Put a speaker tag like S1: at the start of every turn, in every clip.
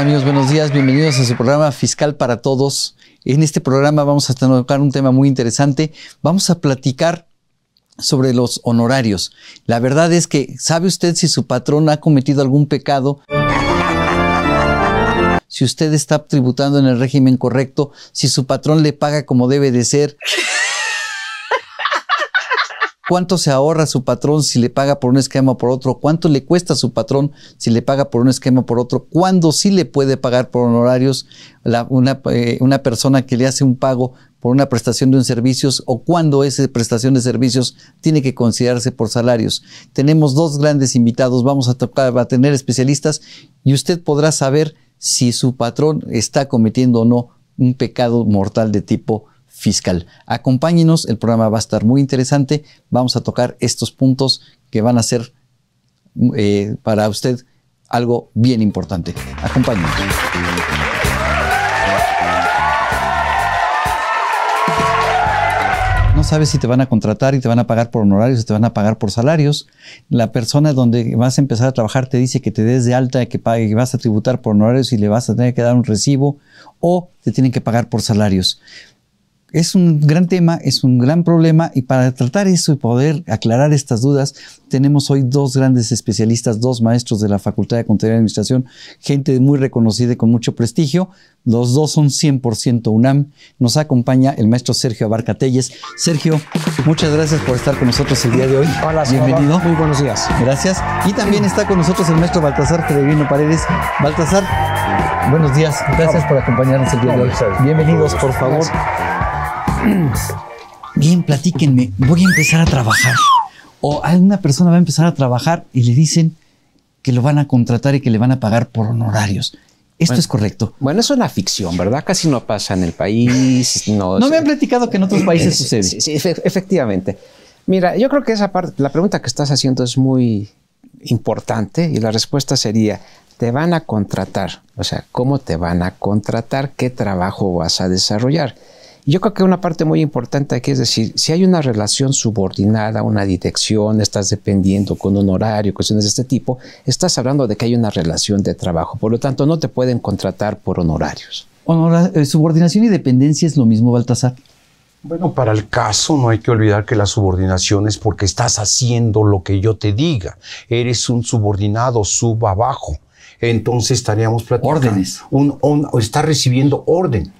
S1: amigos? Buenos días, bienvenidos a su programa Fiscal para Todos. En este programa vamos a tocar un tema muy interesante. Vamos a platicar sobre los honorarios. La verdad es que, ¿sabe usted si su patrón ha cometido algún pecado? Si usted está tributando en el régimen correcto, si su patrón le paga como debe de ser cuánto se ahorra su patrón si le paga por un esquema o por otro, cuánto le cuesta a su patrón si le paga por un esquema o por otro, cuándo sí le puede pagar por honorarios eh, una, persona que le hace un pago por una prestación de servicios? o cuándo esa prestación de servicios tiene que considerarse por salarios. Tenemos dos grandes invitados, vamos a, tocar, a tener especialistas y usted podrá saber si su patrón está cometiendo o no un pecado mortal de tipo fiscal. Acompáñenos, el programa va a estar muy interesante. Vamos a tocar estos puntos que van a ser eh, para usted algo bien importante. Acompáñenos. No sabes si te van a contratar y te van a pagar por honorarios, o te van a pagar por salarios. La persona donde vas a empezar a trabajar te dice que te des de alta, que, pague, que vas a tributar por honorarios y le vas a tener que dar un recibo o te tienen que pagar por salarios. Es un gran tema, es un gran problema y para tratar eso y poder aclarar estas dudas, tenemos hoy dos grandes especialistas, dos maestros de la Facultad de Contaduría y Administración, gente muy reconocida y con mucho prestigio. Los dos son 100% UNAM. Nos acompaña el maestro Sergio Abarca Telles. Sergio, muchas gracias por estar con nosotros el día de hoy. bienvenido. Muy buenos días. Gracias. Y también está con nosotros el maestro Baltasar Peregrino Paredes. Baltasar, buenos días. Gracias por acompañarnos el día de hoy. Bienvenidos, por favor bien, platíquenme, voy a empezar a trabajar. O alguna persona va a empezar a trabajar y le dicen que lo van a contratar y que le van a pagar por honorarios. Esto es
S2: correcto. Bueno, es una ficción, ¿verdad? Casi no pasa en el país. No, me han platicado
S1: que en otros países sucede. sí,
S2: efectivamente. Mira, yo creo que esa parte, la pregunta que estás haciendo es muy importante y la respuesta sería, te van a contratar. O sea, ¿cómo te van a contratar? ¿Qué trabajo vas a desarrollar? Yo creo que una parte muy importante aquí es decir, si hay una relación subordinada, una dirección, estás dependiendo con un horario, cuestiones de este tipo, estás hablando de que hay una relación de trabajo. Por lo tanto, no te pueden contratar por honorarios.
S1: Eh, subordinación y dependencia es lo mismo, Baltasar. Bueno, para
S3: el caso no hay que olvidar que la subordinación es porque estás haciendo lo que yo te diga. Eres un subordinado, suba, abajo. Entonces estaríamos platicando. Órdenes. Un, está recibiendo orden.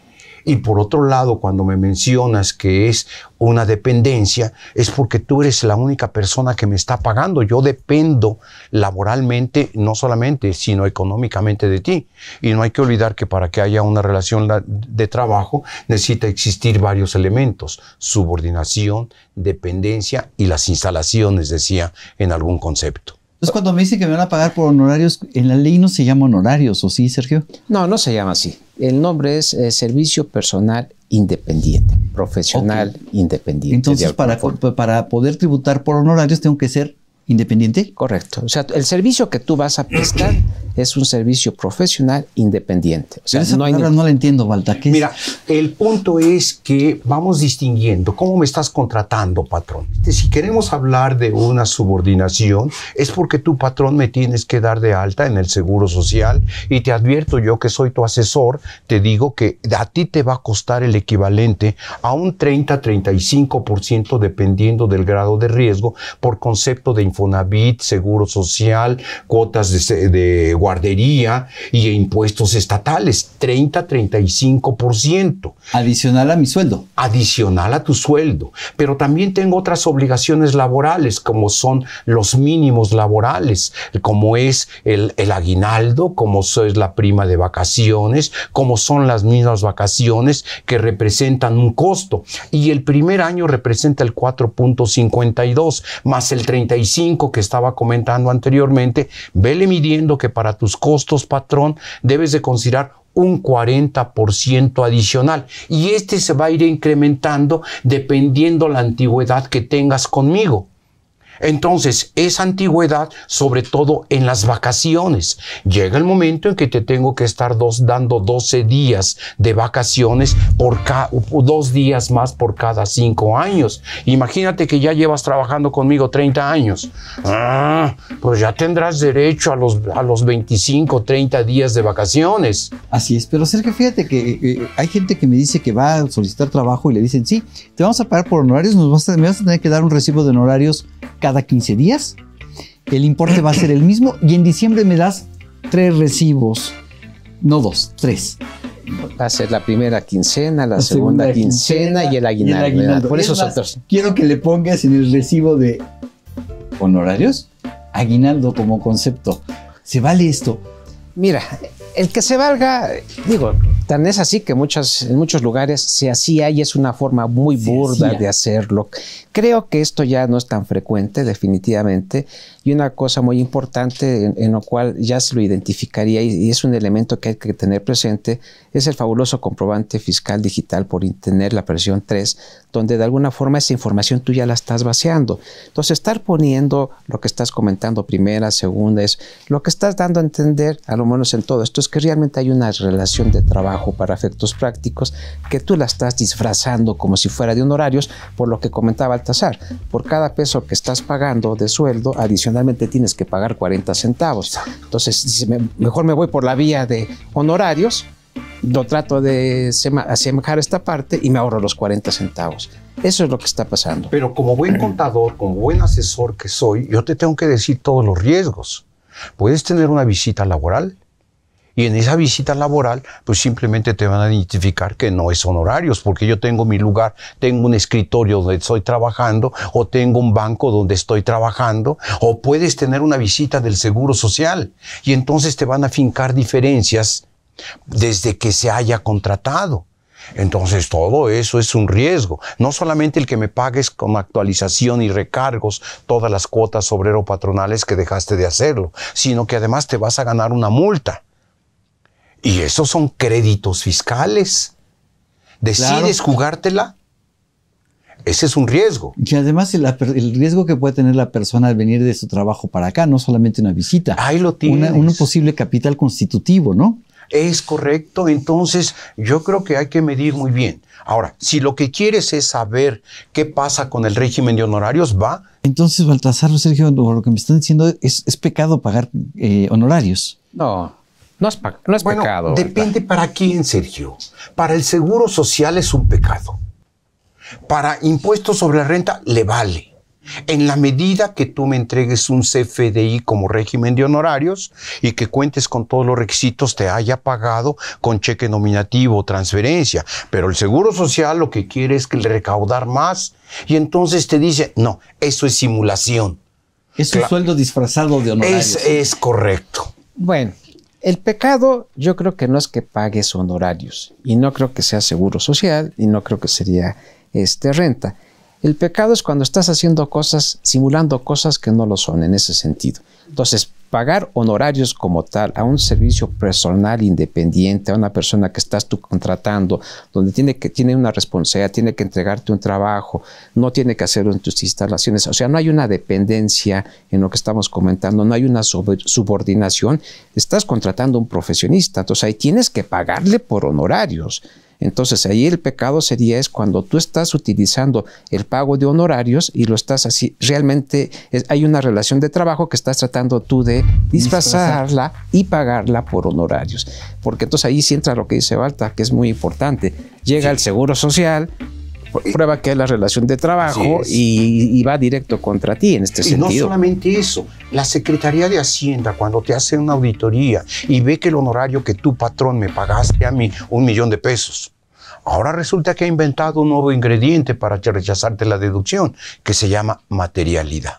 S3: Y por otro lado, cuando me mencionas que es una dependencia, es porque tú eres la única persona que me está pagando. Yo dependo laboralmente, no solamente, sino económicamente de ti. Y no hay que olvidar que para que haya una relación de trabajo necesita existir varios elementos. Subordinación, dependencia y las
S2: instalaciones, decía en algún concepto.
S1: Entonces, cuando me dicen que me van a pagar por honorarios, en la ley no
S2: se llama honorarios, ¿o sí, Sergio? No, no se llama así. El nombre es eh, Servicio Personal Independiente, Profesional Independiente. Entonces, para, para poder tributar por honorarios, tengo que ser independiente. Correcto. O sea, el servicio que tú vas a prestar es un servicio profesional independiente. O sea, no, hay entiendo, Baltaque. Mira, el
S3: punto es que vamos distinguiendo cómo me estás contratando, patrón. Si queremos hablar de una subordinación, es porque tú, patrón me tienes que dar de alta en el seguro social y te advierto yo que soy tu asesor, te digo que a ti te va a costar el equivalente a un 30-35% dependiendo del grado de riesgo por concepto de Fonavit, Seguro Social, cuotas de, guardería y impuestos estatales, 30-35%. Adicional a mi sueldo. Adicional a tu sueldo. Pero también tengo otras obligaciones laborales, como son los mínimos laborales, como es el, el aguinaldo, como es la prima de vacaciones, como son las mismas vacaciones que representan un costo. Y el primer año representa el 4.52 más el 35 que estaba comentando anteriormente, vele midiendo que para tus costos patrón debes de considerar un 40% adicional y este se va a ir incrementando dependiendo la antigüedad que tengas conmigo. Entonces, esa antigüedad, sobre todo en las vacaciones, llega el momento en que te tengo que estar dos, dando 12 días de vacaciones por dos días más por cada cinco años. Imagínate que ya llevas trabajando conmigo 30 años. Ah, pues ya tendrás derecho a los, a los 25, 30 días de vacaciones.
S1: Así es, pero Sergio, fíjate que eh, hay gente que me dice que va a solicitar trabajo y le dicen, sí, te vamos a pagar por honorarios, nos vas a, vas a tener que dar un recibo de honorarios cada 15 días. El importe va a ser el mismo y en diciembre me das tres recibos, no dos, tres. Va a ser la primera quincena, la, segunda, quincena, y, el aguinaldo, Por eso Quiero que le pongas en el recibo de honorarios aguinaldo como concepto. ¿Se vale esto?
S2: Mira, el que se valga, digo, tan es así que muchas, en muchos lugares se hacía y es una forma muy burda de hacerlo. Creo que esto ya no es tan frecuente, definitivamente, y una cosa muy importante en, lo cual ya se lo identificaría y, es un elemento que hay que tener presente, es el fabuloso comprobante fiscal digital por tener la presión 3, donde de alguna forma esa información tú ya la estás vaciando. Entonces, estar poniendo lo que estás comentando primera, segunda, es lo que estás dando a entender, a lo menos en todo esto que realmente hay una relación de trabajo para efectos prácticos que tú la estás disfrazando como si fuera de honorarios, por lo que comentaba Altazar. Por cada peso que estás pagando de sueldo, adicionalmente tienes que pagar 40 centavos. Entonces, mejor me voy por la vía de honorarios, lo trato de asemejar esta parte y me ahorro los 40 centavos. Eso es lo que está pasando.
S3: Pero como buen contador, como buen asesor que soy, yo te tengo que decir todos los riesgos. Puedes tener una visita laboral, y en esa visita laboral, pues simplemente te van a identificar que no es honorarios, porque yo tengo mi lugar, tengo un escritorio donde estoy trabajando, o tengo un banco donde estoy trabajando, o puedes tener una visita del Seguro Social. Y entonces te van a fincar diferencias desde que se haya contratado. Entonces todo eso es un riesgo. No solamente el que me pagues con actualización y recargos todas las cuotas obrero patronales que dejaste de hacerlo, sino que además te vas a ganar una multa. Y esos son créditos fiscales. ¿Decides jugártela?
S1: Ese es un riesgo. Y además el, riesgo que puede tener la persona al venir de su trabajo para acá, no solamente una visita. Ahí lo tiene. un posible capital constitutivo, ¿no?
S3: Es correcto. Entonces, yo creo que hay que medir muy bien. Ahora, si lo que quieres es saber qué pasa con el régimen de honorarios, va.
S1: Entonces, Baltasar, Sergio, lo que me están diciendo es, pecado pagar eh, honorarios.
S3: No, no es, no pecado. Depende para quién, Sergio. Para el seguro social es un pecado. Para impuestos sobre la renta le vale. En la medida que tú me entregues un CFDI como régimen de honorarios y que cuentes con todos los requisitos, te haya pagado con cheque nominativo o transferencia. Pero el Seguro Social lo que quiere es que recaudar más y entonces te dice, no, eso es
S2: simulación. Es un sueldo disfrazado de honorarios. Es, es
S3: correcto.
S2: Bueno, el pecado yo creo que no es que pagues honorarios y no creo que sea seguro social y no creo que sería este, renta. El pecado es cuando estás haciendo cosas, simulando cosas que no lo son en ese sentido. Entonces, pagar honorarios como tal a un servicio personal independiente, a una persona que estás tú contratando, donde tiene que tiene una responsabilidad, tiene que entregarte un trabajo, no tiene que hacerlo en tus instalaciones, o sea, no hay una dependencia en lo que estamos comentando, no hay una subordinación, estás contratando a un profesionista, entonces ahí tienes que pagarle por honorarios. Entonces ahí el pecado sería es cuando tú estás utilizando el pago de honorarios y lo estás así, realmente hay una relación de trabajo que estás tratando tú de disfrazarla y pagarla por honorarios. Porque entonces ahí sí entra lo que dice Balta, que es muy importante. Llega el Seguro Social, prueba que es la relación de trabajo y, va directo contra ti en este sentido. Y no solamente eso, la Secretaría de Hacienda cuando te hace una auditoría
S3: y ve que el honorario que tu patrón me pagaste a mí, un millón de pesos, Ahora resulta que ha inventado un nuevo ingrediente para rechazarte la deducción, que se llama materialidad.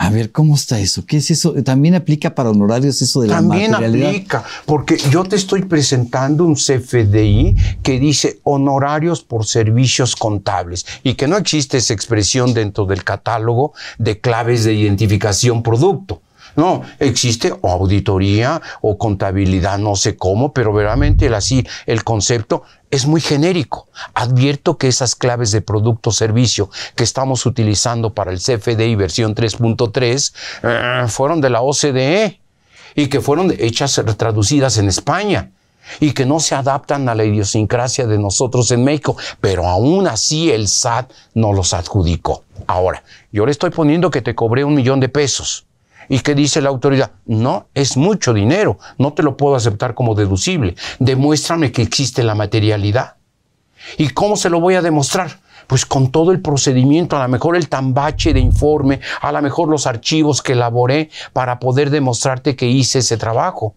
S1: A ver, ¿cómo está eso? ¿Qué es eso? ¿También aplica para honorarios eso de la También aplica,
S3: porque yo te estoy presentando un CFDI que dice honorarios por servicios contables y que no existe esa expresión dentro del catálogo de claves de identificación producto. No, existe auditoría o contabilidad, no sé cómo, pero veramente el, así el concepto es muy genérico. Advierto que esas claves de producto-servicio que estamos utilizando para el CFDI versión 3.3 eh, fueron de la OCDE y que fueron hechas traducidas en España y que no se adaptan a la idiosincrasia de nosotros en México, pero aún así el SAT no los adjudicó. Ahora, yo le estoy poniendo que te cobré un millón de pesos. ¿Y qué dice la autoridad? No, es mucho dinero, no te lo puedo aceptar como deducible. Demuéstrame que existe la materialidad. ¿Y cómo se lo voy a demostrar? Pues con todo el procedimiento, a lo mejor el tambache de informe, a lo mejor los archivos que elaboré para poder demostrarte que hice ese trabajo.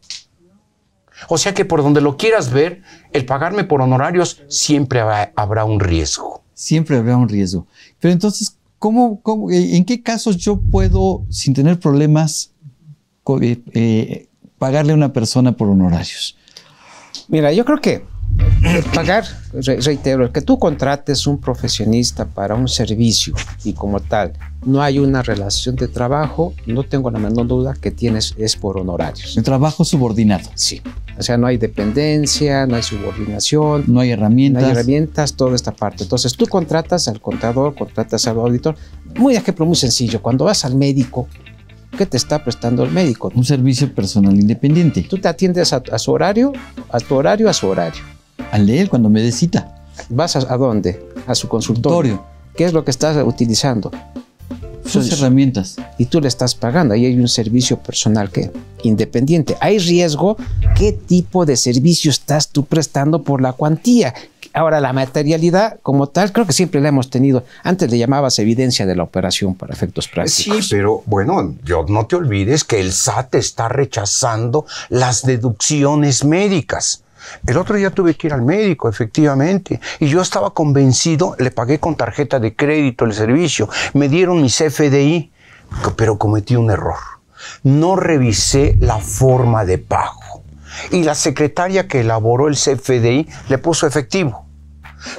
S3: O sea que por donde lo quieras ver, el pagarme por honorarios siempre habrá un riesgo.
S1: Siempre habrá un riesgo. Pero entonces, ¿Cómo, eh, en qué casos yo puedo, sin tener problemas, eh, eh, pagarle a una persona por honorarios?
S2: Mira, yo creo que pagar, reitero, el que tú contrates un profesionista para un servicio y como tal, no hay una relación de trabajo, no tengo la menor duda que tienes es por honorarios. El trabajo subordinado. Sí, o sea, no hay dependencia, no hay subordinación. No hay herramientas. No hay herramientas, toda esta parte. Entonces tú contratas al contador, contratas al auditor. Muy ejemplo, muy sencillo. Cuando vas al médico, ¿qué te está prestando el médico? Un servicio personal independiente. Tú te atiendes a, su horario, a tu horario, a su horario. Al leer cuando me dé ¿Vas a, dónde? A su consultorio. ¿Qué es lo que estás utilizando? sus herramientas. Y tú le estás pagando, ahí hay un servicio personal que independiente. Hay riesgo, ¿qué tipo de servicio estás tú prestando por la cuantía? Ahora, la materialidad como tal, creo que siempre la hemos tenido. Antes le llamabas evidencia de la operación para efectos
S3: prácticos. Sí, pero bueno, yo, no te olvides que el SAT está rechazando las deducciones médicas. El otro día tuve que ir al médico, efectivamente. Y yo estaba convencido, le pagué con tarjeta de crédito el servicio, me dieron mi CFDI, pero cometí un error. No revisé la forma de pago. Y la secretaria que elaboró el CFDI le puso efectivo.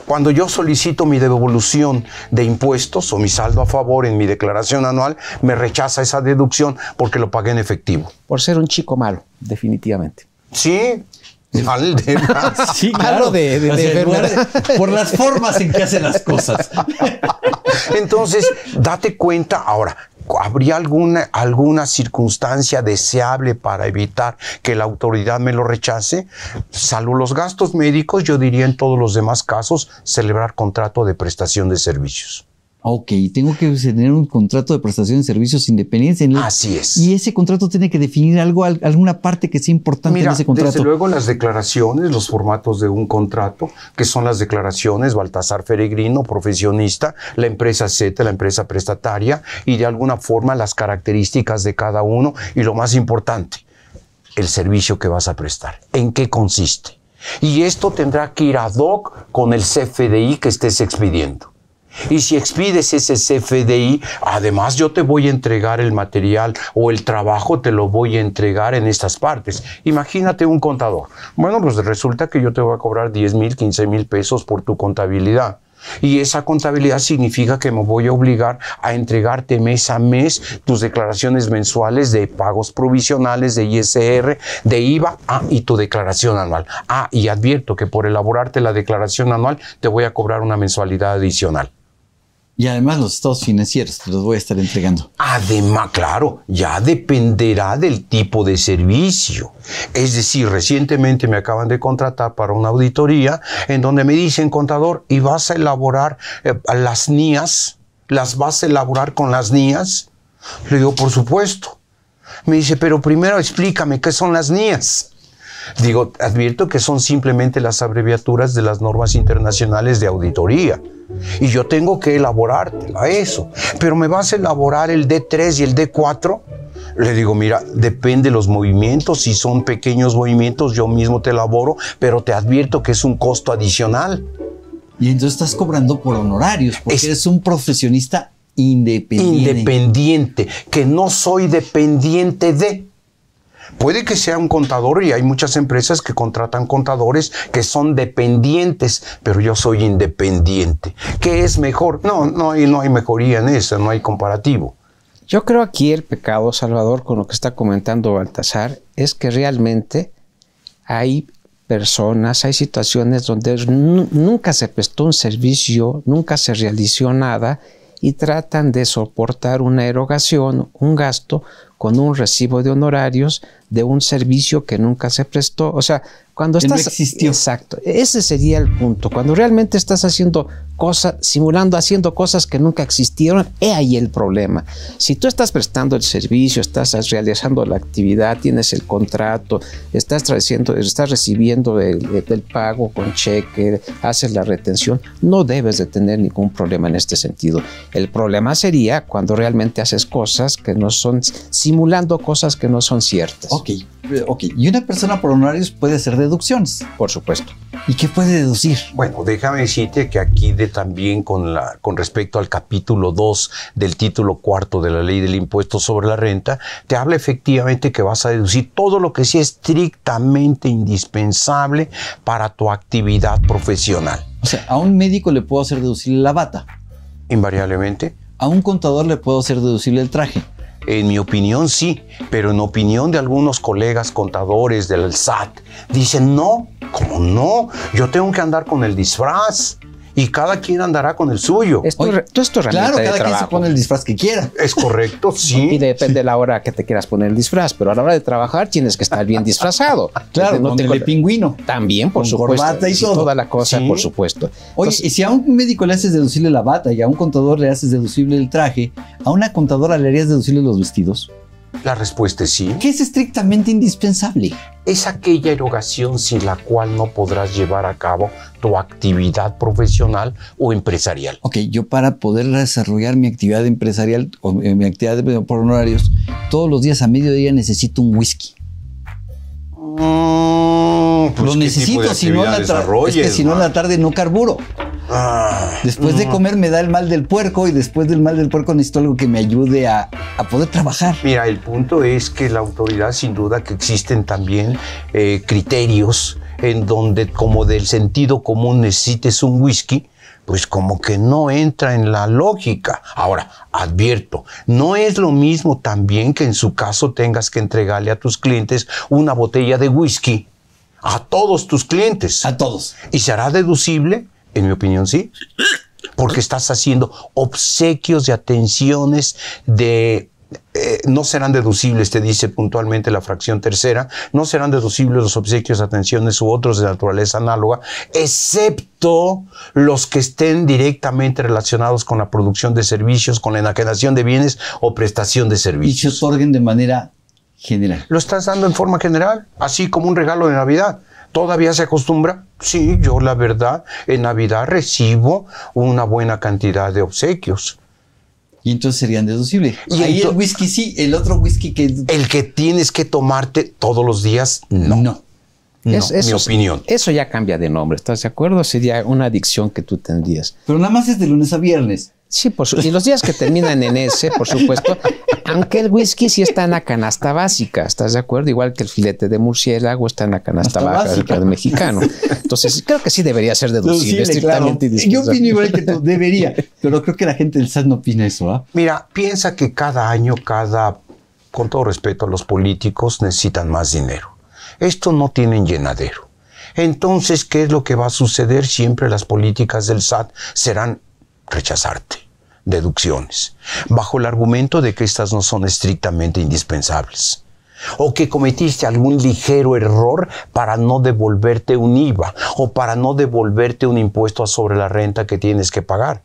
S3: Cuando yo solicito mi devolución de impuestos o mi saldo a favor en mi declaración anual, me rechaza esa deducción porque lo pagué en efectivo. Por ser un chico malo, definitivamente. Sí, Sí, claro. De, por las formas en que hace las cosas. Entonces, date cuenta ahora. ¿Habría alguna, alguna circunstancia deseable para evitar que la autoridad me lo rechace? Salvo los gastos médicos, yo diría en todos los demás casos,
S1: celebrar contrato de prestación de servicios. Ok, tengo que tener un contrato de prestación de servicios independientes. Así es. Y ese contrato tiene que definir algo, alguna parte que sea importante Mira, en ese contrato. Desde luego
S3: las declaraciones, los formatos de un contrato, que son las declaraciones, Baltasar Feregrino, profesionista, la empresa Z, la empresa prestataria, y de alguna forma las características de cada uno, y lo más importante, el servicio que vas a prestar. ¿En qué consiste? Y esto tendrá que ir ad hoc con el CFDI que estés expidiendo. Y si expides ese CFDI, además yo te voy a entregar el material o el trabajo te lo voy a entregar en estas partes. Imagínate un contador. Bueno, pues resulta que yo te voy a cobrar 10 mil, 15 mil pesos por tu contabilidad. Y esa contabilidad significa que me voy a obligar a entregarte mes a mes tus declaraciones mensuales de pagos provisionales, de ISR, de IVA ah, y tu declaración anual. Ah, y advierto que por elaborarte la declaración anual te voy a cobrar una mensualidad adicional.
S1: Y además los estados financieros los voy a estar entregando.
S3: Además, claro, ya dependerá del tipo de servicio. Es decir, recientemente me acaban de contratar para una auditoría en donde me dicen, contador, ¿y vas a elaborar eh, las NIAS? ¿Las vas a elaborar con las NIAS? Le digo, por supuesto. Me dice, pero primero explícame qué son las NIAS. Digo, advierto que son simplemente las abreviaturas de las normas internacionales de auditoría. Y yo tengo que a eso. Pero me vas a elaborar el D3 y el D4. Le digo, mira, depende de los movimientos. Si son pequeños movimientos, yo mismo te elaboro, pero te advierto que es un costo adicional.
S1: Y entonces estás cobrando por honorarios, porque es, eres un profesionista independiente.
S3: Independiente, que no soy dependiente de. Puede que sea un contador y hay muchas empresas que contratan contadores que son dependientes, pero yo soy independiente.
S2: ¿Qué es mejor? No, no hay, no hay mejoría en eso, no hay comparativo. Yo creo aquí el pecado, Salvador, con lo que está comentando Baltasar, es que realmente hay personas, hay situaciones donde nunca se prestó un servicio, nunca se realizó nada y tratan de soportar una erogación, un gasto, con un recibo de honorarios de un servicio que nunca se prestó. O sea, cuando estás... No existió. Exacto, ese sería el punto. Cuando realmente estás haciendo simulando, haciendo cosas que nunca existieron, he ahí el problema. Si tú estás prestando el servicio, estás realizando la actividad, tienes el contrato, estás, estás recibiendo el, pago con cheque, haces la retención, no debes de tener ningún problema en este sentido. El problema sería cuando realmente haces cosas que no son, simulando cosas que no son ciertas. Ok, eh, ok. Y una persona
S1: por honorarios puede hacer deducciones. Por supuesto. ¿Y qué puede deducir?
S2: Bueno, déjame decirte
S3: que aquí de también con, respecto al capítulo 2 del título cuarto de la ley del impuesto sobre la renta, te habla efectivamente que vas a deducir todo lo que sea estrictamente indispensable para tu actividad profesional. O sea, a un médico le puedo hacer deducir la bata. Invariablemente. A un contador le puedo hacer deducir el traje. En mi opinión sí, pero en opinión de algunos colegas contadores del SAT, dicen no, ¿cómo no? Yo tengo que andar con el disfraz y cada quien andará con el suyo. Es Claro, cada quien se
S2: pone el disfraz que quiera. Es correcto, sí. Y depende de la hora que te quieras poner el disfraz, pero a la hora de trabajar tienes que estar bien disfrazado.
S1: claro, no el
S2: pingüino. También, por supuesto. Corbata y, y toda la cosa, por supuesto.
S1: Oye, y si a un médico le haces deducible la bata y a un contador le haces deducible el traje, a una contadora le harías deducible los vestidos.
S3: La respuesta es sí.
S1: ¿Qué es estrictamente indispensable? Es
S3: aquella erogación sin la cual no podrás llevar a cabo tu actividad profesional
S1: o empresarial. Ok, yo para poder desarrollar mi actividad empresarial o eh, mi actividad por honorarios, todos los días a mediodía necesito un whisky. Mm, pues, lo necesito, si no en la tarde no carburo. Después de comer me da el mal del puerco y después del mal del puerco necesito algo que me ayude a, poder trabajar.
S3: Mira, el punto es que la autoridad, sin duda que existen también eh, criterios en donde como del sentido común necesites un whisky, pues como que no entra en la lógica. Ahora, advierto, no es lo mismo también que en su caso tengas que entregarle a tus clientes una botella de whisky a todos tus clientes. A todos. Y será deducible en mi opinión, sí. Porque estás haciendo obsequios de atenciones, de eh, no serán deducibles, te dice puntualmente la fracción tercera, no serán deducibles los obsequios, atenciones u otros de naturaleza análoga, excepto los que estén directamente relacionados con la producción de servicios, con la enajenación de bienes o
S1: prestación de servicios. Y se otorguen de manera general.
S3: Lo estás dando en forma general, así como un regalo de Navidad. ¿Todavía se acostumbra? Sí, yo la verdad, en Navidad recibo una buena cantidad de obsequios. Y entonces serían deducibles. Y ahí el whisky sí, el otro whisky que... El que tienes que tomarte todos los días,
S2: no. No. es, mi opinión. Eso ya cambia de nombre, ¿estás de acuerdo? Sería una adicción que tú tendrías. Pero nada más es de lunes a viernes. Sí, por y los días que terminan en S, por supuesto, aunque el whisky sí está en la canasta básica, ¿estás de acuerdo? Igual que el filete de murciélago está en la canasta básica del mexicano. Entonces, creo que sí debería ser deducible, claro. Yo opino
S1: igual que tú, debería, pero creo que la gente del SAT no opina eso, ¿ah?
S2: Mira, piensa que cada
S3: año, cada, con todo respeto a los políticos, necesitan más dinero. Esto no tienen llenadero. Entonces, ¿qué es lo que va a suceder? Siempre las políticas del SAT serán rechazarte deducciones, bajo el argumento de que estas no son estrictamente indispensables o que cometiste algún ligero error para no devolverte un IVA o para no devolverte un impuesto sobre la renta que tienes que pagar.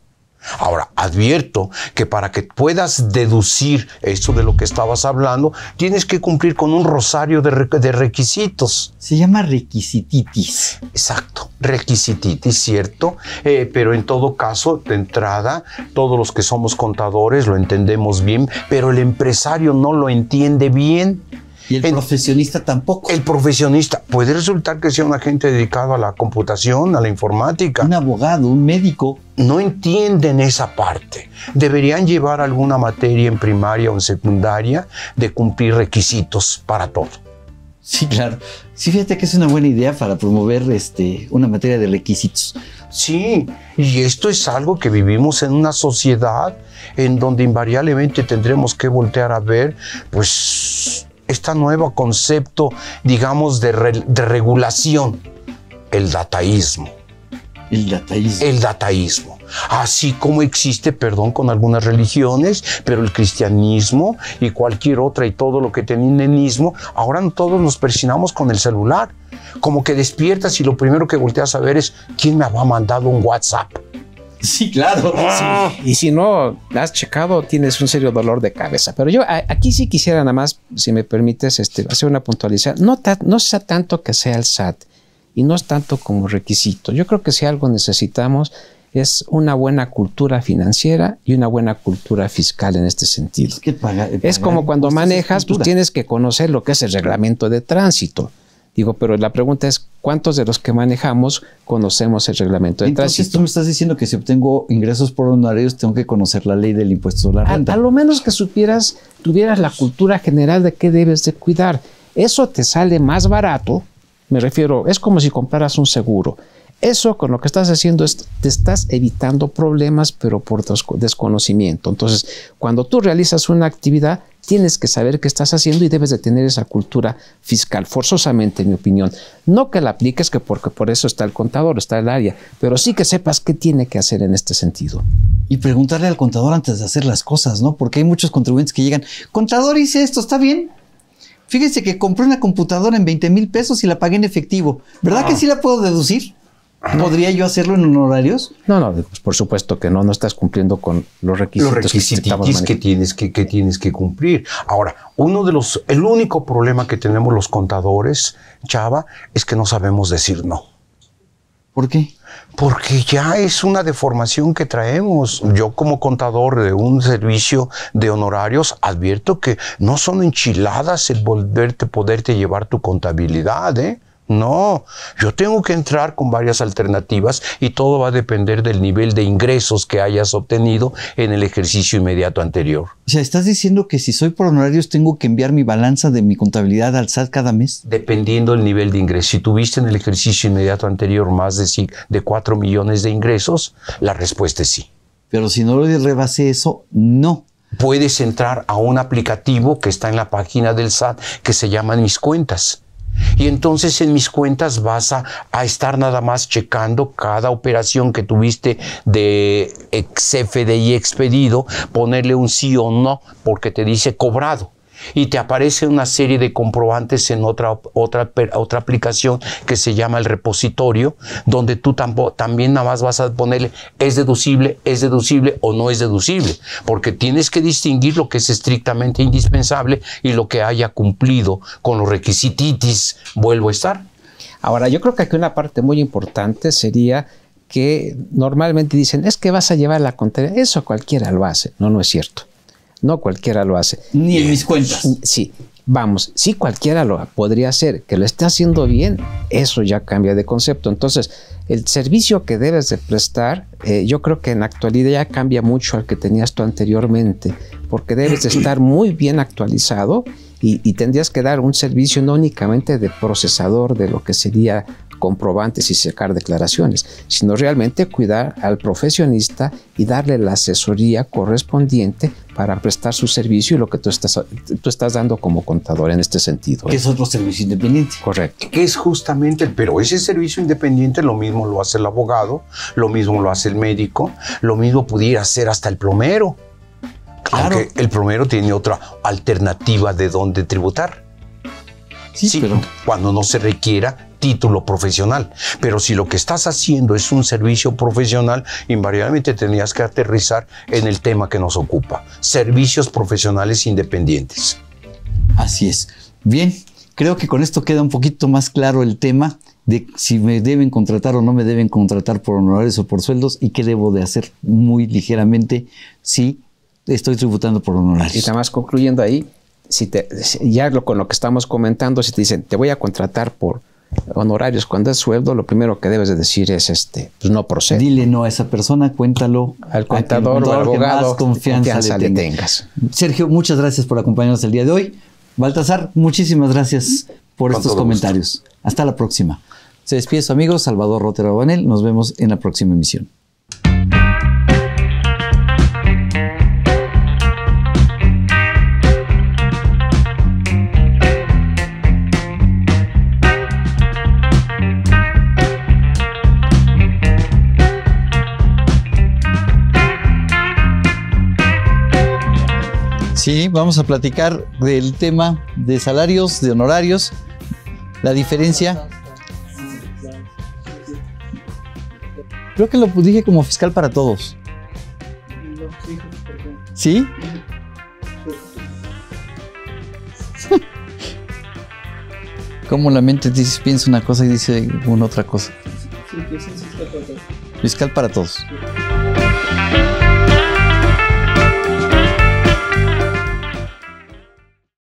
S3: Ahora, advierto que para que puedas deducir eso de lo que estabas hablando, tienes que cumplir con un rosario de, requisitos.
S1: Se llama requisititis. Exacto,
S3: requisititis, cierto, eh, pero en todo caso, de entrada, todos los que somos contadores lo entendemos bien, pero el empresario no lo entiende bien. Y el profesionista tampoco. El profesionista puede resultar que sea un agente dedicado a la computación, a la informática. Un abogado, un médico. No entienden esa parte. Deberían llevar alguna materia en primaria
S1: o en secundaria de cumplir requisitos para todo. Sí, claro. Sí, fíjate que es una buena idea para promover este, una materia de requisitos. Sí,
S3: y esto es algo que vivimos en una sociedad en donde invariablemente tendremos que voltear a ver, pues, este nuevo concepto, digamos, de, regulación, el dataísmo. El dataísmo. El dataísmo. Así como existe, perdón, con algunas religiones, pero el cristianismo y cualquier otra y todo lo que tiene en mismo, ahora todos nos presionamos con el celular. Como que despiertas y lo primero que volteas a ver es quién me ha mandado un WhatsApp.
S2: Sí, claro. Y si no has checado, tienes un serio dolor de cabeza. Pero yo aquí sí quisiera nada más, si me permites, este, hacer una puntualización. No, sea tanto que sea el SAT y no es tanto como requisito. Yo creo que si algo necesitamos es una buena cultura financiera y una buena cultura fiscal en este sentido. Es, eh, es como cuando manejas, pues tú tienes que conocer lo que es el reglamento de tránsito. Digo, pero la pregunta es, ¿cuántos de los que manejamos conocemos el reglamento de Entonces, tú me estás diciendo que si obtengo ingresos por honorarios tengo que conocer la ley del impuesto a la renta. A, lo menos que supieras, tuvieras la cultura general de qué debes de cuidar. Eso te sale más barato, me refiero, es como si compraras un seguro. Eso con lo que estás haciendo es, te estás evitando problemas, pero por desconocimiento. Entonces, cuando tú realizas una actividad, tienes que saber qué estás haciendo y debes de tener esa cultura fiscal, forzosamente, en mi opinión. No que la apliques, que porque por eso está el contador, está el área, pero sí que sepas qué tiene
S1: que hacer en este sentido. Y preguntarle al contador antes de hacer las cosas, ¿no? Porque hay muchos contribuyentes que llegan, contador, hice esto, ¿está bien? Fíjese que compré una computadora en 20 mil pesos y la pagué en efectivo. ¿Verdad que ah. sí la puedo deducir? ¿Podría yo hacerlo en honorarios? No,
S2: no, pues, por supuesto que no, no estás cumpliendo con los requisitos, los requisitos que,
S3: tienes que, que tienes que cumplir. Ahora, uno de los, el único problema que tenemos los contadores, Chava, es que no sabemos decir no. ¿Por qué? Porque ya es una deformación que traemos. Yo como contador de un servicio de honorarios advierto que no son enchiladas el volverte, poderte llevar tu contabilidad. ¿eh? No, yo tengo que entrar con varias alternativas y todo va a depender del nivel de ingresos que hayas obtenido en el ejercicio inmediato anterior.
S1: O sea, ¿estás diciendo que si soy por honorarios tengo que enviar mi balanza de mi contabilidad al SAT cada mes? Dependiendo del
S3: nivel de ingreso. Si tuviste en el ejercicio inmediato anterior más de, de 4 millones de ingresos, la respuesta es sí. Pero si no le rebase eso, no puedes entrar a un aplicativo que está en la página del SAT que se llama Mis Cuentas. Y entonces en mis cuentas vas a, estar nada más checando cada operación que tuviste de ex FDI expedido, ponerle un sí o no, porque te dice cobrado y te aparece una serie de comprobantes en otra, aplicación que se llama el repositorio, donde tú también nada más vas a ponerle es deducible, es deducible o no es deducible, porque tienes que distinguir lo que es
S2: estrictamente indispensable y lo que haya cumplido con los requisititis, vuelvo a estar. Ahora, yo creo que aquí una parte muy importante sería que normalmente dicen, es que vas a llevar la contraria. eso cualquiera lo hace, no, no es cierto. No cualquiera lo hace. Ni en mis cuentas. Sí, vamos, sí cualquiera lo podría hacer, que lo esté haciendo bien, eso ya cambia de concepto. Entonces, el servicio que debes de prestar, eh, yo creo que en la actualidad ya cambia mucho al que tenías tú anteriormente, porque debes de estar muy bien actualizado y, y tendrías que dar un servicio no únicamente de procesador de lo que sería comprobantes y sacar declaraciones, sino realmente cuidar al profesionista y darle la asesoría correspondiente para prestar su servicio y lo que tú estás, tú estás dando como contador en este sentido. ¿eh?
S1: es otro servicio
S2: independiente. Correcto.
S3: Que es justamente el, pero ese servicio independiente lo mismo lo hace el abogado, lo mismo lo hace el médico, lo mismo pudiera hacer hasta el plomero. Claro. el plomero tiene otra alternativa de dónde tributar. Sí, pero cuando no se requiera título profesional. Pero si lo que estás haciendo es un servicio profesional, invariablemente tenías que aterrizar en el tema que nos ocupa, servicios profesionales
S1: independientes. Así es. Bien, creo que con esto queda un poquito más claro el tema de si me deben contratar o no me deben contratar por honorarios o por sueldos y qué debo de hacer muy ligeramente si estoy tributando por honorarios. Y nada más
S2: concluyendo ahí, si te, ya con lo que estamos comentando, si te dicen, te voy a contratar por honorarios cuando es sueldo, lo primero que debes de decir es, este, pues, no procede. Dile no a esa
S1: persona, cuéntalo al contador, o al abogado, que confianza, tengas. Sergio, muchas gracias por acompañarnos el día de hoy. Baltasar, muchísimas gracias por estos comentarios. Hasta la próxima. Se despide su amigo Salvador Rotero Banel. Nos vemos en la próxima emisión. vamos a platicar del tema de salarios, de honorarios, la diferencia. Creo que lo dije como fiscal para todos. ¿Sí? Como la mente piensa una cosa y dice una otra cosa? Fiscal para todos.